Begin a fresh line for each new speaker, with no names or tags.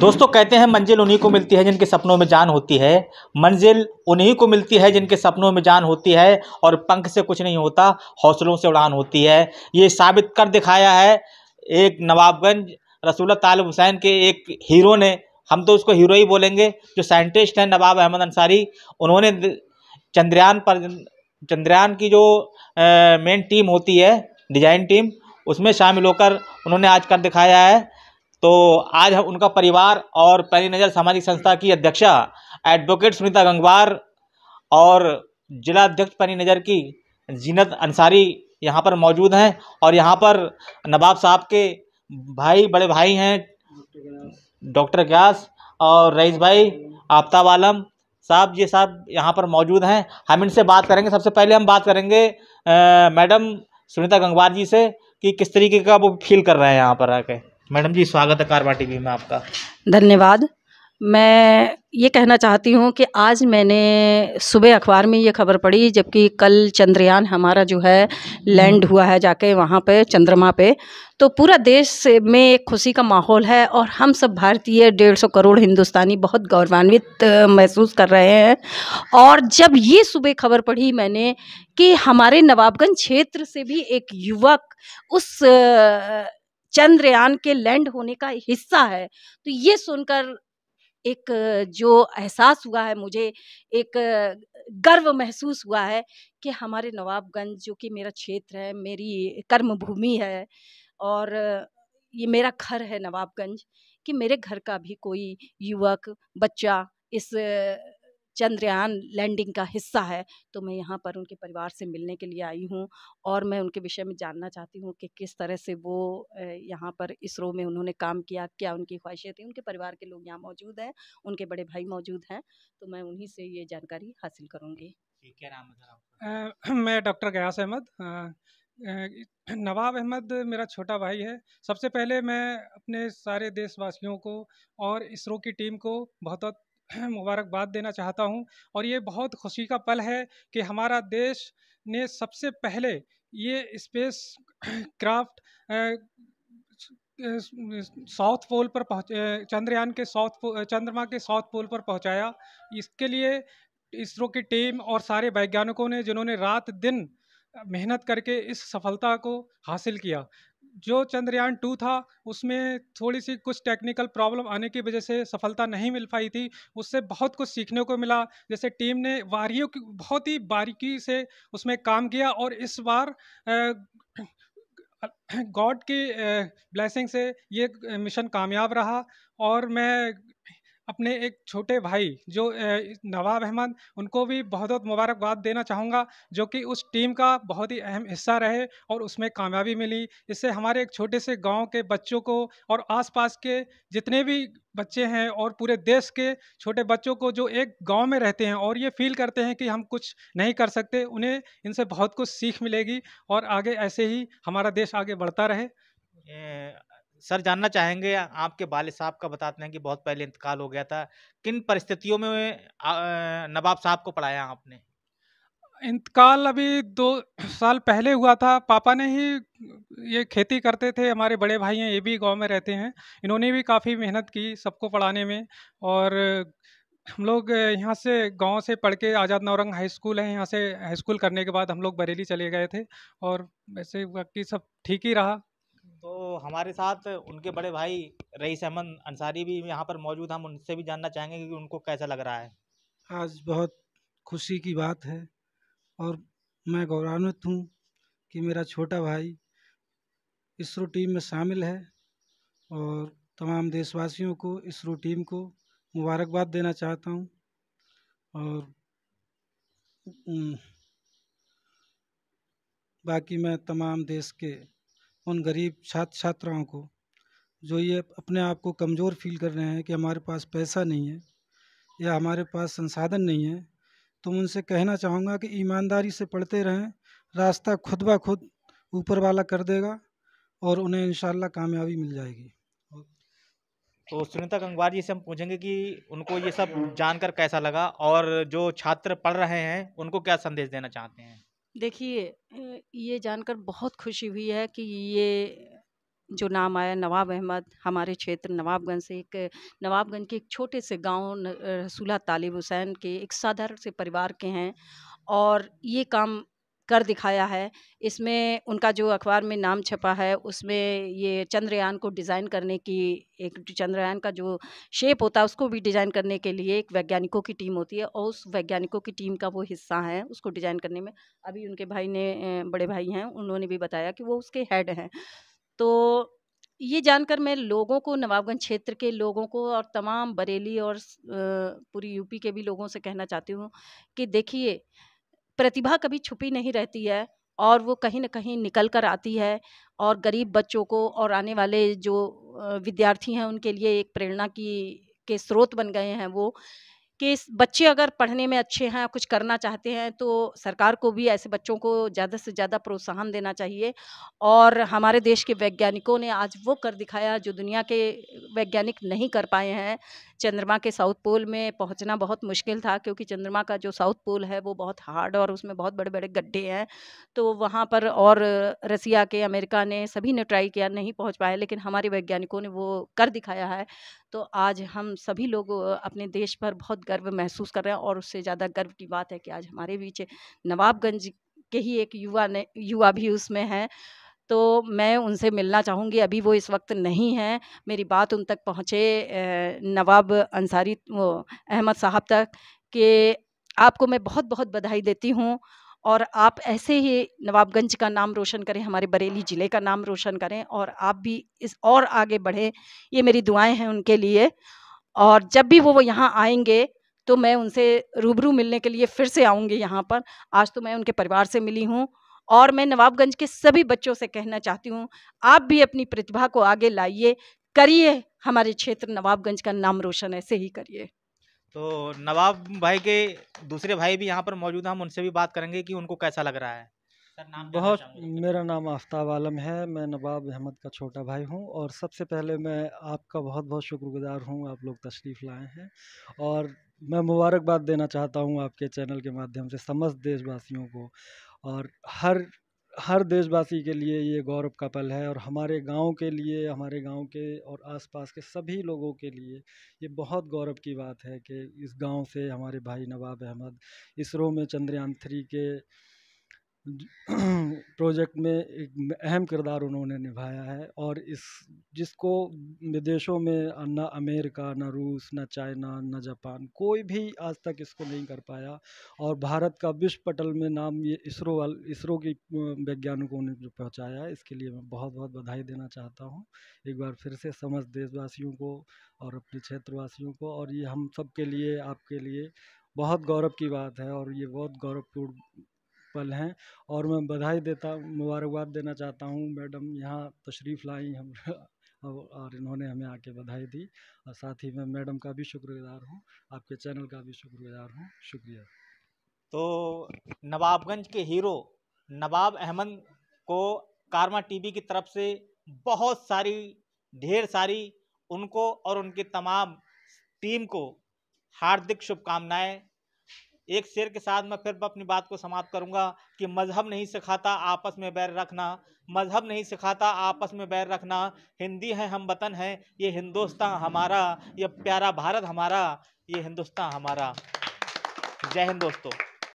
दोस्तों कहते हैं मंजिल उन्हीं को मिलती है जिनके सपनों में जान होती है मंजिल उन्हीं को मिलती है जिनके सपनों में जान होती है और पंख से कुछ नहीं होता हौसलों से उड़ान होती है ये साबित कर दिखाया है एक नवाबगंज रसूल तालब हुसैन के एक हीरो ने हम तो उसको हीरो ही बोलेंगे जो साइंटिस्ट हैं नवाब अहमद अंसारी उन्होंने चंद्रयान पर चंद्रयान की जो मेन टीम होती है डिजाइन टीम उसमें शामिल होकर उन्होंने आज कर दिखाया है तो आज हम उनका परिवार और पहली नज़र सामाजिक संस्था की अध्यक्षा एडवोकेट सुनीता गंगवार और जिला अध्यक्ष पहली नज़र की जीनत अंसारी यहाँ पर मौजूद हैं और यहाँ पर नवाब साहब के भाई बड़े भाई हैं डॉक्टर क्यास और रईस भाई आफ्ताब आलम साहब ये साहब यहाँ पर मौजूद हैं हम इनसे बात करेंगे सबसे पहले हम बात करेंगे आ, मैडम सुनीता गंगवार जी से कि किस तरीके का वो फील कर रहे हैं यहाँ पर आके मैडम जी स्वागत है कारवा टीवी में आपका
धन्यवाद मैं ये कहना चाहती हूँ कि आज मैंने सुबह अखबार में ये खबर पढ़ी जबकि कल चंद्रयान हमारा जो है लैंड हुआ है जाके वहाँ पे चंद्रमा पे तो पूरा देश में एक खुशी का माहौल है और हम सब भारतीय डेढ़ सौ करोड़ हिंदुस्तानी बहुत गौरवान्वित महसूस कर रहे हैं और जब ये सुबह खबर पढ़ी मैंने कि हमारे नवाबगंज क्षेत्र से भी एक युवक उस चंद्रयान के लैंड होने का हिस्सा है तो ये सुनकर एक जो एहसास हुआ है मुझे एक गर्व महसूस हुआ है कि हमारे नवाबगंज जो कि मेरा क्षेत्र है मेरी कर्म भूमि है और ये मेरा घर है नवाबगंज कि मेरे घर का भी कोई युवक बच्चा इस चंद्रयान लैंडिंग का हिस्सा है तो मैं यहाँ पर उनके परिवार से मिलने के लिए आई हूँ और मैं उनके विषय में जानना चाहती हूँ कि किस तरह से वो यहाँ पर इसरो में उन्होंने काम किया क्या उनकी ख्वाहिशें थी उनके परिवार के लोग यहाँ मौजूद हैं उनके बड़े भाई मौजूद हैं तो मैं उन्हीं से ये जानकारी हासिल करूँगी है
मैं डॉक्टर गयास अहमद नवाब अहमद मेरा छोटा भाई है सबसे पहले मैं अपने सारे देशवासियों को और इसरो की टीम को बहुत बहुत मुबारकबाद देना चाहता हूं और ये बहुत खुशी का पल है कि हमारा देश ने सबसे पहले ये स्पेस क्राफ्ट साउथ पोल पर पहुँच चंद्रयान के साउथ चंद्रमा के साउथ पोल पर पहुंचाया इसके लिए इसरो की टीम और सारे वैज्ञानिकों ने जिन्होंने रात दिन मेहनत करके इस सफलता को हासिल किया जो चंद्रयान टू था उसमें थोड़ी सी कुछ टेक्निकल प्रॉब्लम आने की वजह से सफलता नहीं मिल पाई थी उससे बहुत कुछ सीखने को मिला जैसे टीम ने वारियों की बहुत ही बारीकी से उसमें काम किया और इस बार गॉड की ब्लेसिंग से ये मिशन कामयाब रहा और मैं अपने एक छोटे भाई जो नवाब अहमद उनको भी बहुत बहुत मुबारकबाद देना चाहूँगा जो कि उस टीम का बहुत ही अहम हिस्सा रहे और उसमें कामयाबी मिली इससे हमारे एक छोटे से गांव के बच्चों को और आसपास के जितने भी बच्चे हैं और पूरे देश के छोटे बच्चों को जो एक गांव में रहते हैं और ये फील करते हैं कि हम कुछ नहीं कर सकते उन्हें इनसे बहुत कुछ सीख मिलेगी और आगे ऐसे ही
हमारा देश आगे बढ़ता रहे सर जानना चाहेंगे आपके बाल साहब का बताते हैं कि बहुत पहले इंतकाल हो गया था किन परिस्थितियों में नवाब साहब को पढ़ाया आपने
इंतकाल अभी दो साल पहले हुआ था पापा ने ही ये खेती करते थे हमारे बड़े भाई हैं ये भी गांव में रहते हैं इन्होंने भी काफ़ी मेहनत की सबको पढ़ाने में और हम लोग यहाँ से गांव से पढ़ के आज़ाद नौरंग हाई स्कूल है यहाँ से हाई स्कूल करने के बाद हम लोग बरेली चले गए थे और वैसे बाकी सब ठीक ही रहा
तो हमारे साथ उनके बड़े भाई रईस अहमद अंसारी भी यहाँ पर मौजूद हम उनसे भी जानना चाहेंगे कि उनको कैसा लग रहा है
आज बहुत खुशी की बात है और मैं गौरवान्वित हूँ कि मेरा छोटा भाई इसरो टीम में शामिल है और तमाम देशवासियों को इसरो टीम को मुबारकबाद देना चाहता हूँ और बाकी मैं तमाम देश के उन गरीब छात्र छात्राओं को जो ये अपने आप को कमज़ोर फील कर रहे हैं कि हमारे पास पैसा नहीं है या हमारे पास संसाधन नहीं है तो उनसे कहना चाहूँगा कि ईमानदारी से पढ़ते रहें रास्ता खुद ब खुद ऊपर वाला कर देगा और उन्हें इन कामयाबी मिल जाएगी
तो सुनीता गंगवार जी से हम पूछेंगे कि उनको ये सब जानकर कैसा लगा और जो छात्र पढ़ रहे हैं उनको क्या संदेश देना चाहते हैं
देखिए ये जानकर बहुत खुशी हुई है कि ये जो नाम आया नवाब अहमद हमारे क्षेत्र नवाबगंज से एक नवाबगंज के एक छोटे से गांव रसूला तालिब हुसैन के एक साधारण से परिवार के हैं और ये काम कर दिखाया है इसमें उनका जो अखबार में नाम छपा है उसमें ये चंद्रयान को डिज़ाइन करने की एक चंद्रयान का जो शेप होता है उसको भी डिज़ाइन करने के लिए एक वैज्ञानिकों की टीम होती है और उस वैज्ञानिकों की टीम का वो हिस्सा है उसको डिज़ाइन करने में अभी उनके भाई ने बड़े भाई हैं उन्होंने भी बताया कि वो उसके हेड हैं तो ये जानकर मैं लोगों को नवाबगंज क्षेत्र के लोगों को और तमाम बरेली और पूरी यूपी के भी लोगों से कहना चाहती हूँ कि देखिए प्रतिभा कभी छुपी नहीं रहती है और वो कहीं ना कहीं निकल कर आती है और गरीब बच्चों को और आने वाले जो विद्यार्थी हैं उनके लिए एक प्रेरणा की के स्रोत बन गए हैं वो कि बच्चे अगर पढ़ने में अच्छे हैं कुछ करना चाहते हैं तो सरकार को भी ऐसे बच्चों को ज़्यादा से ज़्यादा प्रोत्साहन देना चाहिए और हमारे देश के वैज्ञानिकों ने आज वो कर दिखाया जो दुनिया के वैज्ञानिक नहीं कर पाए हैं चंद्रमा के साउथ पोल में पहुंचना बहुत मुश्किल था क्योंकि चंद्रमा का जो साउथ पोल है वो बहुत हार्ड और उसमें बहुत बड़े बड़े गड्ढे हैं तो वहाँ पर और रसिया के अमेरिका ने सभी ने ट्राई किया नहीं पहुँच पाया लेकिन हमारे वैज्ञानिकों ने वो कर दिखाया है तो आज हम सभी लोग अपने देश पर बहुत गर्व महसूस कर रहे हैं और उससे ज़्यादा गर्व की बात है कि आज हमारे बीच नवाबगंज के ही एक युवा ने युवा भी उसमें है तो मैं उनसे मिलना चाहूँगी अभी वो इस वक्त नहीं हैं मेरी बात उन तक पहुँचे नवाब अंसारी वो अहमद साहब तक कि आपको मैं बहुत बहुत बधाई देती हूँ और आप ऐसे ही नवाबगंज का नाम रोशन करें हमारे बरेली ज़िले का नाम रोशन करें और आप भी इस और आगे बढ़ें ये मेरी दुआएं हैं उनके लिए और जब भी वो वो यहाँ आएंगे तो मैं उनसे रूबरू मिलने के लिए फिर से आऊँगी यहाँ पर आज तो मैं उनके परिवार से मिली हूँ और मैं नवाबगंज के सभी बच्चों से कहना चाहती हूँ आप भी अपनी प्रतिभा को आगे लाइए करिए हमारे क्षेत्र नवाबगंज का नाम रोशन ऐसे ही करिए
तो नवाब भाई के दूसरे भाई भी यहाँ पर मौजूद हैं हम उनसे भी बात करेंगे कि उनको कैसा लग रहा है
सर नाम बहुत मेरा नाम आफ्ताब
आलम है मैं नवाब अहमद का छोटा भाई हूँ और सबसे पहले मैं आपका बहुत बहुत शुक्रगुजार हूँ आप लोग तशरीफ़ लाए हैं और मैं मुबारकबाद देना चाहता हूँ आपके चैनल के माध्यम से समस्त देशवासियों को और हर हर देशवासी के लिए ये गौरव का पल है और हमारे गांव के लिए हमारे गांव के और आसपास के सभी लोगों के लिए ये बहुत गौरव की बात है कि इस गांव से हमारे भाई नवाब अहमद इसरो में चंद्रयान थ्री के प्रोजेक्ट में एक अहम किरदार उन्होंने निभाया है और इस जिसको विदेशों में ना अमेरिका ना रूस ना चाइना ना जापान कोई भी आज तक इसको नहीं कर पाया और भारत का विश्व पटल में नाम ये इसरो वाल इसरो की वैज्ञानिकों ने जो पहुँचाया है इसके लिए मैं बहुत बहुत बधाई देना चाहता हूँ एक बार फिर से समस्त देशवासियों को और अपने क्षेत्रवासियों को और ये हम सब के लिए आपके लिए बहुत गौरव की बात है और ये बहुत गौरवपूर्ण पल हैं और मैं बधाई देता मुबारकबाद देना चाहता हूँ मैडम यहाँ तशरीफ़ लाई हम और इन्होंने हमें आके बधाई दी और साथ ही मैं मैडम का भी शुक्रगुजार हूँ आपके चैनल का भी शुक्रगुजार हूँ शुक्रिया
तो नवाबगंज के हीरो नवाब अहमद को कारमा टीवी की तरफ से बहुत सारी ढेर सारी उनको और उनकी तमाम टीम को हार्दिक शुभकामनाएं एक शेर के साथ मैं फिर अपनी बात को समाप्त करूंगा कि मज़हब नहीं सिखाता आपस में बैर रखना मज़हब नहीं सिखाता आपस में बैर रखना हिंदी है हम वतन है ये हिंदुस्तान हमारा ये प्यारा भारत हमारा ये हिंदुस्तान हमारा जय हिंद दोस्तों